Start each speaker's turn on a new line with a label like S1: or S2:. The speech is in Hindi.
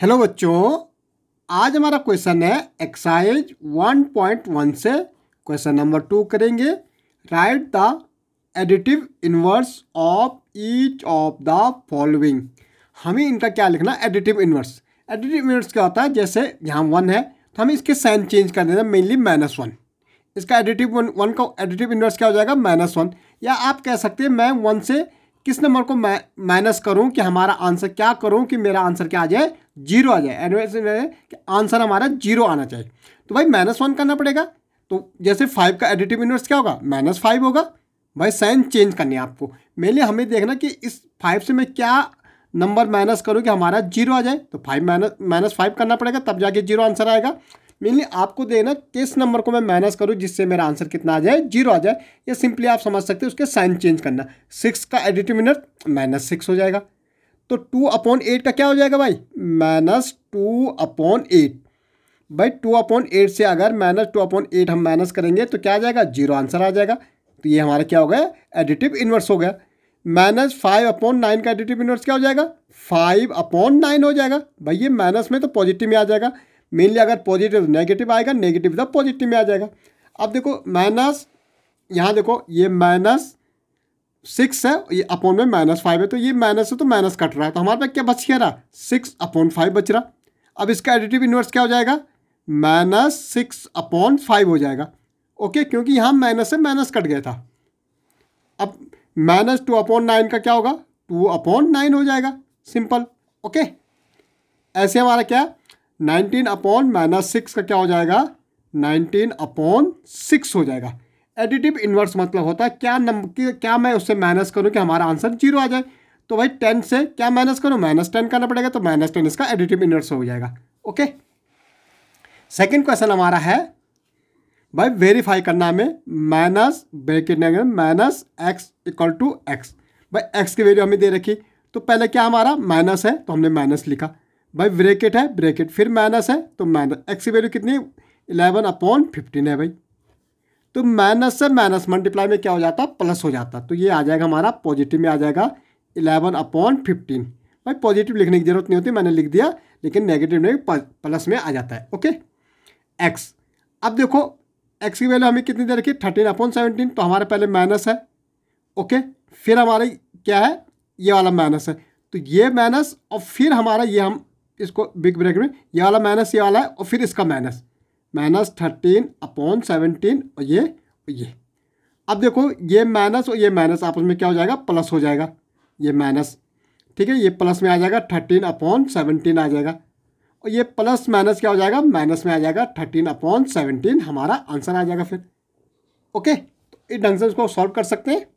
S1: हेलो बच्चों आज हमारा क्वेश्चन है एक्सरसाइज 1.1 से क्वेश्चन नंबर टू करेंगे right the additive inverse of each of the following हमें इनका क्या लिखना एडिटिव इन्वर्स एडिटिव इन्वर्स क्या होता है जैसे यहाँ वन है तो हम इसके साइन चेंज कर देना मेनली माइनस वन इसका एडिटिव वन का एडिटिव इन्वर्स क्या हो जाएगा माइनस वन या आप कह सकते हैं मैं वन से किस नंबर को मैं माइनस करूं कि हमारा आंसर क्या करूं कि मेरा आंसर क्या आ जाए जीरो आ जाए एनवेज में आंसर हमारा जीरो आना चाहिए तो भाई माइनस वन करना पड़ेगा तो जैसे फाइव का एडिटिव इनवर्स क्या होगा माइनस फाइव होगा भाई साइन चेंज करनी है आपको मेनली हमें देखना कि इस फाइव से मैं क्या नंबर माइनस करूँ कि हमारा जीरो आ जाए तो फाइव माइनस माइनस फाइव करना पड़ेगा तब जाके जीरो आंसर आएगा मेनली आपको देना किस नंबर को मैं माइनस करूँ जिससे मेरा आंसर कितना आ जाए जीरो आ जाए या सिंपली आप समझ सकते हो उसके साइन चेंज करना सिक्स का एडिटिमिनर माइनस सिक्स हो जाएगा तो टू अपॉन एट का क्या हो जाएगा भाई माइनस टू अपॉन एट भाई टू अपॉन एट से अगर माइनस टू अपॉन एट हम माइनस करेंगे तो क्या आ जाएगा जीरो आंसर आ जाएगा तो ये हमारा क्या हो गया एडिटिव इन्वर्स हो गया माइनस फाइव अपॉन नाइन का एडिटिव इन्वर्स क्या हो जाएगा फाइव अपॉन नाइन हो जाएगा भाई ये माइनस में तो पॉजिटिव में आ जाएगा मेनली अगर पॉजिटिव नेगेटिव आएगा नेगेटिव द पॉजिटिव में आ जाएगा अब देखो माइनस यहाँ देखो ये माइनस सिक्स है ये अपॉन में माइनस फाइव है तो ये माइनस है तो माइनस कट रहा है तो हमारे पास क्या बच गया रहा सिक्स अपॉन फाइव बच रहा अब इसका एडिटिव इन्वर्स क्या हो जाएगा माइनस सिक्स अपॉन फाइव हो जाएगा ओके क्योंकि यहाँ माइनस से माइनस कट गया था अब माइनस टू अपॉन नाइन का क्या होगा टू अपॉन नाइन हो जाएगा सिंपल ओके ऐसे हमारा क्या है नाइनटीन अपॉन माइनस सिक्स का क्या हो जाएगा नाइनटीन अपॉन सिक्स हो जाएगा एडिटिव इन्वर्स मतलब होता है क्या नंबर क्या मैं उससे माइनस करूँ कि हमारा आंसर जीरो आ जाए तो भाई टेन से क्या माइनस करूँ माइनस टेन करना पड़ेगा तो माइनस टेन इसका एडिटिव इन्वर्स हो जाएगा ओके सेकेंड क्वेश्चन हमारा है भाई वेरीफाई करना हमें माइनस ब्रेकेट में minus x equal to x भाई एक्स की वैल्यू हमें दे रखी तो पहले क्या हमारा माइनस है तो हमने माइनस लिखा भाई ब्रेकेट है ब्रेकेट फिर माइनस है तो माइनस एक्स की वैल्यू कितनी इलेवन अपॉन फिफ्टीन है भाई तो माइनस से माइनस मल्टीप्लाई में क्या हो जाता प्लस हो जाता तो ये आ जाएगा हमारा पॉजिटिव में आ जाएगा इलेवन अपॉन फिफ्टीन भाई पॉजिटिव लिखने की जरूरत नहीं होती मैंने लिख दिया लेकिन नेगेटिव में प्लस में आ जाता है ओके एक्स अब देखो एक्स की वैल्यू हमें कितनी दे रखी थर्टीन अपॉन सेवनटीन तो हमारे पहले माइनस है ओके फिर हमारा क्या है ये वाला माइनस है तो ये माइनस और फिर हमारा ये हम इसको बिग ब्रेक में ये वाला माइनस ये वाला है और फिर इसका minus minus thirteen upon seventeen और ये और ये अब देखो ये माइनस और ये माइनस आपस में क्या हो जाएगा प्लस हो जाएगा ये माइनस ठीक है ये प्लस में आ जाएगा थर्टीन अपॉन सेवनटीन आ जाएगा और ये प्लस माइनस क्या हो जाएगा माइनस में आ जाएगा थर्टीन अपॉन सेवनटीन हमारा आंसर आ जाएगा फिर ओके तो इस ढंग से इसको सॉल्व कर सकते हैं